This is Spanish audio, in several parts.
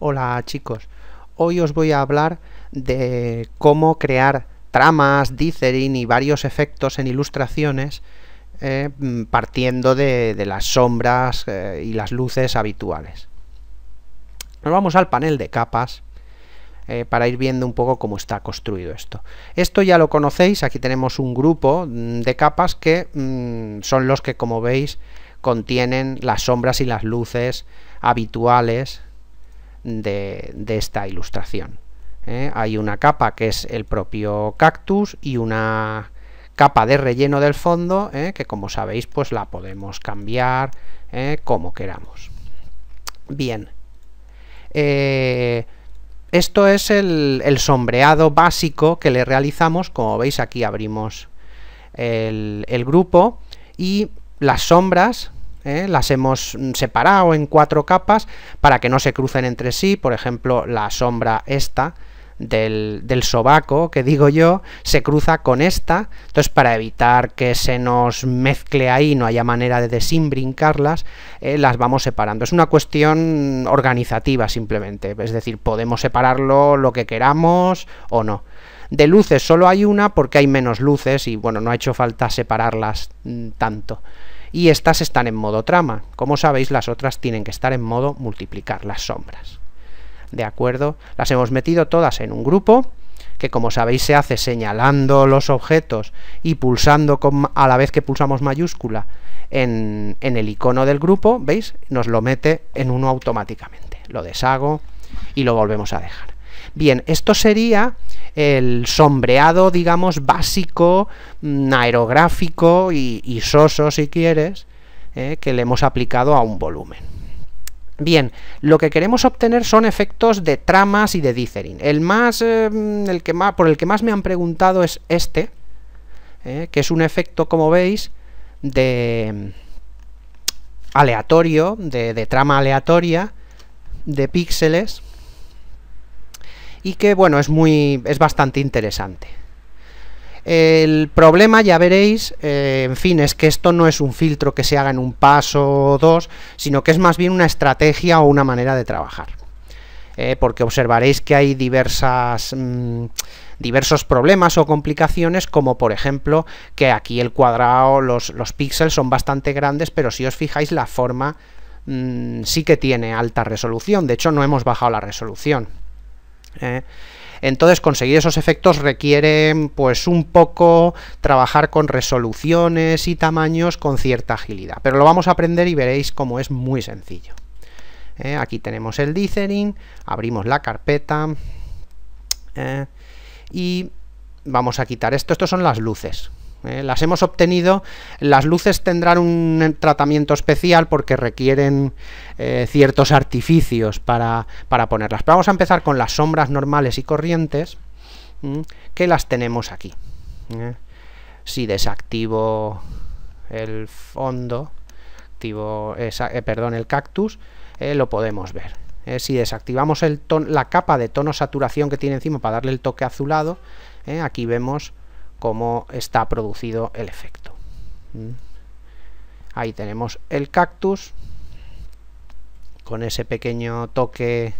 Hola chicos, hoy os voy a hablar de cómo crear tramas, dithering y varios efectos en ilustraciones eh, partiendo de, las sombras eh, y las luces habituales. Nos vamos al panel de capas eh, para ir viendo un poco cómo está construido esto. Esto ya lo conocéis, aquí tenemos un grupo mm, de capas que mm, son los que como veis contienen las sombras y las luces habituales de, esta ilustración. ¿eh? Hay una capa que es el propio cactus y una capa de relleno del fondo ¿eh? que como sabéis pues la podemos cambiar ¿eh? como queramos. Bien, esto es el, el, sombreado básico que le realizamos, como veis aquí abrimos el, el grupo y las sombras ¿eh? las hemos separado en cuatro capas para que no se crucen entre sí, por ejemplo la sombra esta del, del, sobaco, que digo yo, se cruza con esta, entonces para evitar que se nos mezcle ahí, no haya manera de desimbrincarlas eh, las vamos separando. Es una cuestión organizativa simplemente, es decir, podemos separarlo lo que queramos o no. De luces solo hay una porque hay menos luces y bueno, no ha hecho falta separarlas mm, tanto y estas están en modo trama. Como sabéis, las otras tienen que estar en modo multiplicar las sombras. ¿De acuerdo? Las hemos metido todas en un grupo, que como sabéis se hace señalando los objetos y pulsando a la vez que pulsamos mayúscula en el icono del grupo, ¿veis? Nos lo mete en uno automáticamente. Lo deshago y lo volvemos a dejar. Bien, esto sería el sombreado, digamos, básico, mm, aerográfico y, soso, si quieres, eh, que le hemos aplicado a un volumen. Bien, lo que queremos obtener son efectos de tramas y de dithering. El más, eh, mm, por el que más me han preguntado es este, eh, que es un efecto, como veis, de mm, aleatorio, de trama aleatoria de píxeles y que bueno, es muy es bastante interesante. El problema, ya veréis, eh, en fin, es que esto no es un filtro que se haga en un paso o dos, sino que es más bien una estrategia o una manera de trabajar. Eh, porque observaréis que hay diversas, mm, diversos problemas o complicaciones, como por ejemplo que aquí el cuadrado, los, píxeles son bastante grandes, pero si os fijáis la forma mm, sí que tiene alta resolución, de hecho no hemos bajado la resolución. ¿eh? Entonces conseguir esos efectos requiere pues un poco trabajar con resoluciones y tamaños con cierta agilidad, pero lo vamos a aprender y veréis cómo es muy sencillo. ¿eh? Aquí tenemos el dithering, abrimos la carpeta ¿eh? y vamos a quitar esto, estos son las luces, ¿eh? las hemos obtenido, las luces tendrán un tratamiento especial porque requieren eh, ciertos artificios para, para ponerlas. Pero vamos a empezar con las sombras normales y corrientes, que las tenemos aquí. ¿eh? Si desactivo el fondo, activo, perdón, el cactus, lo podemos ver. si desactivamos el la capa de tono saturación que tiene encima para darle el toque azulado, aquí vemos cómo está producido el efecto. ¿Mm? Ahí tenemos el cactus con ese pequeño toque,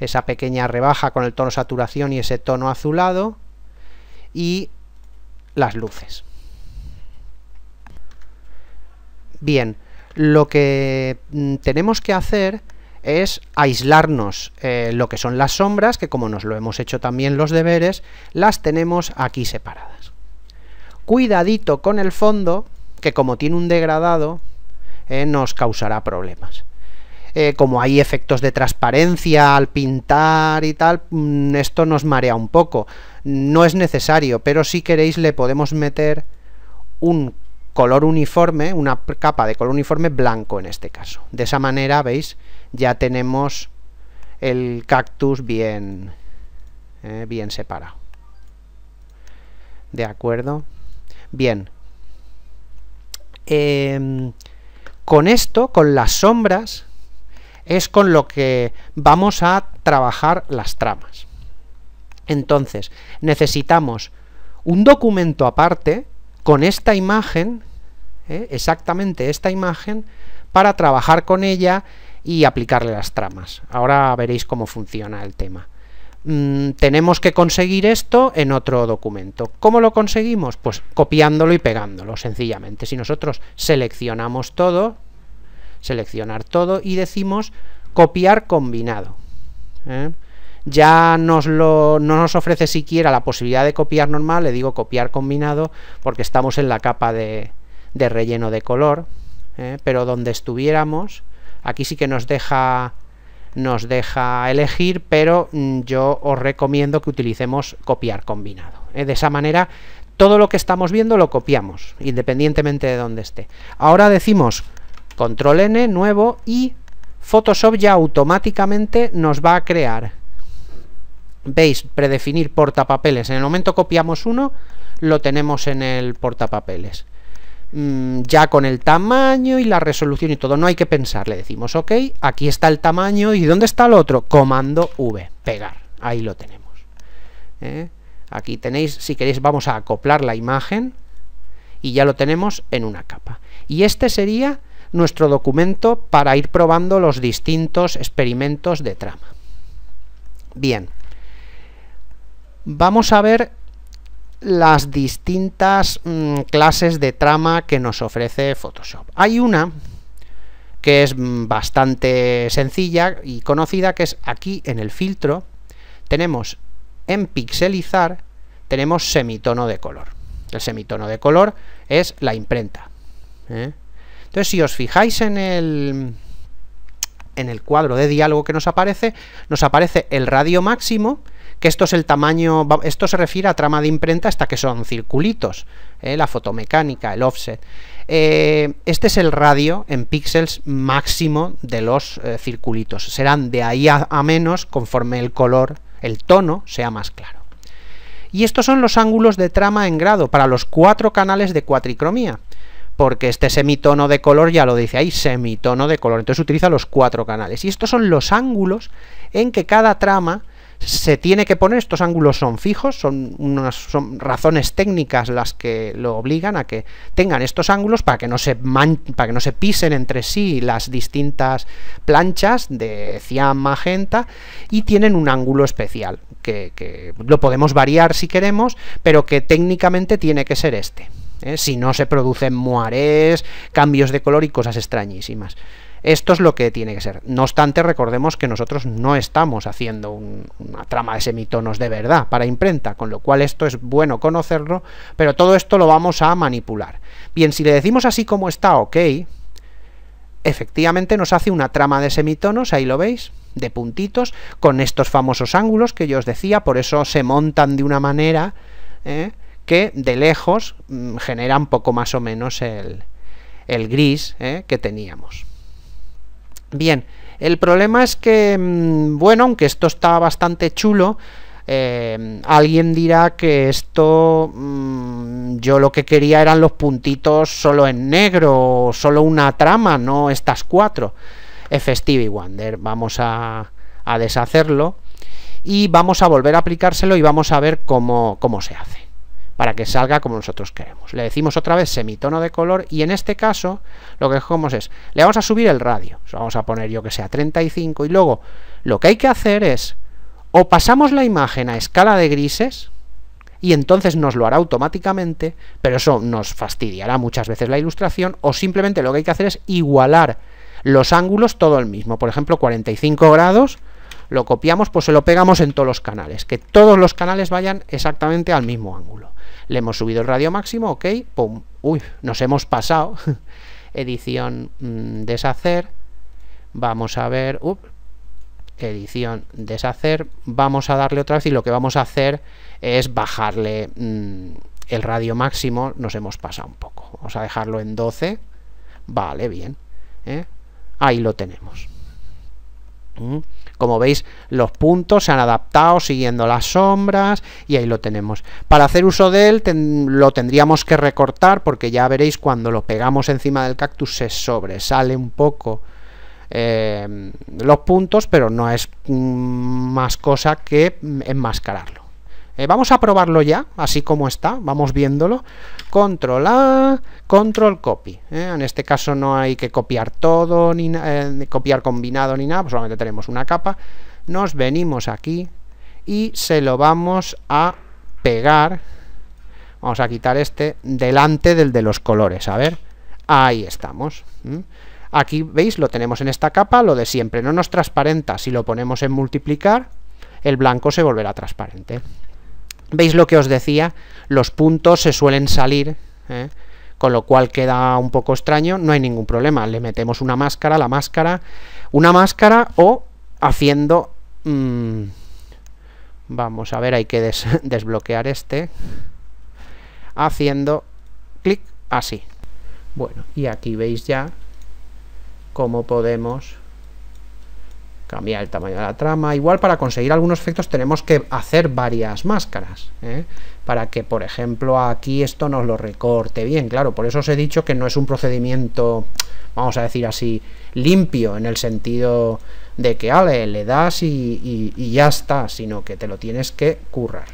esa pequeña rebaja con el tono saturación y ese tono azulado y las luces. Bien, lo que mm, tenemos que hacer es aislarnos eh, lo que son las sombras, que como nos lo hemos hecho también los deberes, las tenemos aquí separadas. Cuidadito con el fondo, que como tiene un degradado, eh, nos causará problemas. Eh, como hay efectos de transparencia al pintar y tal, mm, esto nos marea un poco. No es necesario, pero si queréis le podemos meter un color uniforme, una capa de color uniforme blanco en este caso. De esa manera, veis, ya tenemos el cactus bien, eh, bien separado. De acuerdo. Bien. Em, con esto, con las sombras, es con lo que vamos a trabajar las tramas. Entonces, necesitamos un documento aparte con esta imagen, ¿eh? exactamente esta imagen, para trabajar con ella y aplicarle las tramas. Ahora veréis cómo funciona el tema. Mm, tenemos que conseguir esto en otro documento. ¿Cómo lo conseguimos? Pues copiándolo y pegándolo, sencillamente. Si nosotros seleccionamos todo, seleccionar todo y decimos copiar combinado. ¿eh? ya no nos ofrece siquiera la posibilidad de copiar normal, le digo copiar combinado porque estamos en la capa de, relleno de color, ¿eh? pero donde estuviéramos, aquí sí que nos deja nos deja elegir, pero mm, yo os recomiendo que utilicemos copiar combinado. ¿eh? De esa manera todo lo que estamos viendo lo copiamos, independientemente de donde esté. Ahora decimos control N, nuevo, y Photoshop ya automáticamente nos va a crear veis predefinir portapapeles en el momento copiamos uno lo tenemos en el portapapeles mm, ya con el tamaño y la resolución y todo, no hay que pensar, le decimos, ok, aquí está el tamaño y ¿dónde está el otro? Comando V, pegar, ahí lo tenemos. ¿eh? Aquí tenéis, si queréis, vamos a acoplar la imagen y ya lo tenemos en una capa. Y este sería nuestro documento para ir probando los distintos experimentos de trama. Bien vamos a ver las distintas mm, clases de trama que nos ofrece Photoshop. Hay una que es mm, bastante sencilla y conocida, que es aquí en el filtro, tenemos en pixelizar, tenemos semitono de color. El semitono de color es la imprenta. ¿eh? Entonces, si os fijáis en en el cuadro de diálogo que nos aparece, nos aparece el radio máximo que esto es el tamaño, esto se refiere a trama de imprenta hasta que son circulitos, ¿eh? la fotomecánica, el offset. Eh, este es el radio en píxeles máximo de los eh, circulitos, serán de ahí a, a menos conforme el color, el tono sea más claro. Y estos son los ángulos de trama en grado para los cuatro canales de cuatricromía porque este semitono de color ya lo dice ahí, semitono de color. Entonces utiliza los cuatro canales. Y estos son los ángulos en que cada trama se tiene que poner, estos ángulos son fijos, son, unas, son razones técnicas las que lo obligan a que tengan estos ángulos para que no se, para que no se pisen entre sí las distintas planchas de cian, magenta y tienen un ángulo especial, que, lo podemos variar si queremos, pero que técnicamente tiene que ser este. ¿eh? Si no se producen moares, cambios de color y cosas extrañísimas. Esto es lo que tiene que ser. No obstante, recordemos que nosotros no estamos haciendo una trama de semitonos de verdad para imprenta, con lo cual esto es bueno conocerlo, pero todo esto lo vamos a manipular. Bien, si le decimos así como está, ok, efectivamente nos hace una trama de semitonos, ahí lo veis, de puntitos, con estos famosos ángulos que yo os decía, por eso se montan de una manera ¿eh? que de lejos genera mm, generan poco más o menos el, gris ¿eh? que teníamos. Bien, el problema es que, mm, bueno, aunque esto está bastante chulo, eh, alguien dirá que esto mm, yo lo que quería eran los puntitos solo en negro, solo una trama, no estas cuatro. Stevie Wonder, vamos a, deshacerlo y vamos a volver a aplicárselo y vamos a ver cómo se hace para que salga como nosotros queremos. Le decimos otra vez semitono de color y en este caso lo que dejamos es, le vamos a subir el radio, vamos a poner yo que sea 35 y luego lo que hay que hacer es o pasamos la imagen a escala de grises y entonces nos lo hará automáticamente, pero eso nos fastidiará muchas veces la ilustración o simplemente lo que hay que hacer es igualar los ángulos todo el mismo, por ejemplo 45 grados lo copiamos, pues se lo pegamos en todos los canales, que todos los canales vayan exactamente al mismo ángulo. Le hemos subido el radio máximo, ok, pum, uy, nos hemos pasado. edición mm, deshacer, vamos a ver, edición deshacer, vamos a darle otra vez y lo que vamos a hacer es bajarle mm, el radio máximo, nos hemos pasado un poco. Vamos a dejarlo en 12, vale, bien. ¿eh? Ahí lo tenemos. ¿Mm? Como veis, los puntos se han adaptado siguiendo las sombras y ahí lo tenemos. Para hacer uso de él lo tendríamos que recortar porque ya veréis cuando lo pegamos encima del cactus se sobresale un poco eh, los puntos, pero no es mm, más cosa que mm, enmascararlo. Eh, vamos a probarlo ya, así como está, vamos viéndolo. Control A, control copy. ¿eh? en este caso no hay que copiar todo, ni eh, copiar combinado ni nada, pues solamente tenemos una capa. Nos venimos aquí y se lo vamos a pegar. Vamos a quitar este delante del de los colores, a ver. Ahí estamos. Aquí, veis, lo tenemos en esta capa, lo de siempre. No nos transparenta si lo ponemos en multiplicar, el blanco se volverá transparente. ¿Veis lo que os decía? Los puntos se suelen salir, ¿eh? con lo cual queda un poco extraño, no hay ningún problema. Le metemos una máscara, la máscara, una máscara o haciendo... Mm, vamos a ver, hay que desbloquear este. Haciendo clic así. Bueno, y aquí veis ya cómo podemos cambiar el tamaño de la trama. Igual para conseguir algunos efectos tenemos que hacer varias máscaras, ¿eh? para que por ejemplo aquí esto nos lo recorte bien, claro, por eso os he dicho que no es un procedimiento, vamos a decir así, limpio en el sentido de que le das y, ya está, sino que te lo tienes que currar.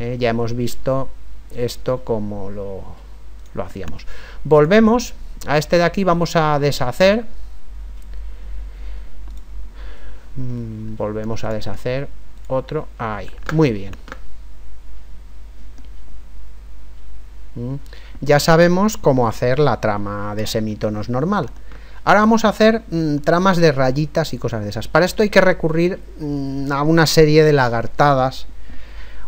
¿eh? Ya hemos visto esto como lo, lo hacíamos. Volvemos a este de aquí, vamos a deshacer Mm, volvemos a deshacer otro ahí muy bien mm. ya sabemos cómo hacer la trama de semitonos normal ahora vamos a hacer mm, tramas de rayitas y cosas de esas para esto hay que recurrir a una serie de lagartadas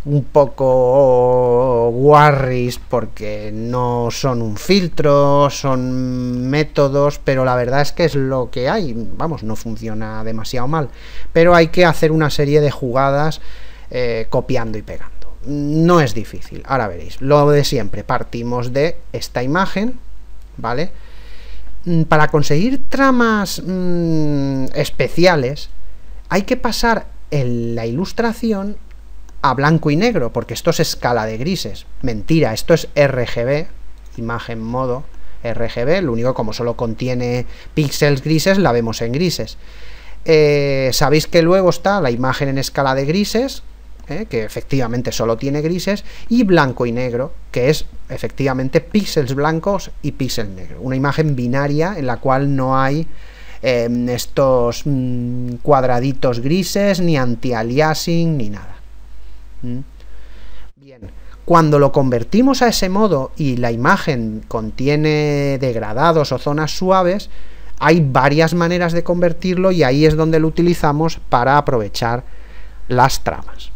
un poco guarris porque no son un filtro, son métodos, pero la verdad es que es lo que hay. Vamos, no funciona demasiado mal. Pero hay que hacer una serie de jugadas eh, copiando y pegando. No es difícil, ahora veréis. Lo de siempre, partimos de esta imagen, ¿vale? Mm, para conseguir tramas mm, especiales, hay que pasar en la ilustración a blanco y negro, porque esto es escala de grises. Mentira, esto es RGB, imagen modo RGB, lo único como solo contiene píxeles grises, la vemos en grises. Eh, Sabéis que luego está la imagen en escala de grises, ¿Eh? que efectivamente solo tiene grises, y blanco y negro, que es efectivamente píxeles blancos y píxeles negro. Una imagen binaria en la cual no hay em, estos mm, cuadraditos grises, ni anti-aliasing, ni nada. ¿Mm? Bien, cuando lo convertimos a ese modo y la imagen contiene degradados o zonas suaves, hay varias maneras de convertirlo y ahí es donde lo utilizamos para aprovechar las tramas.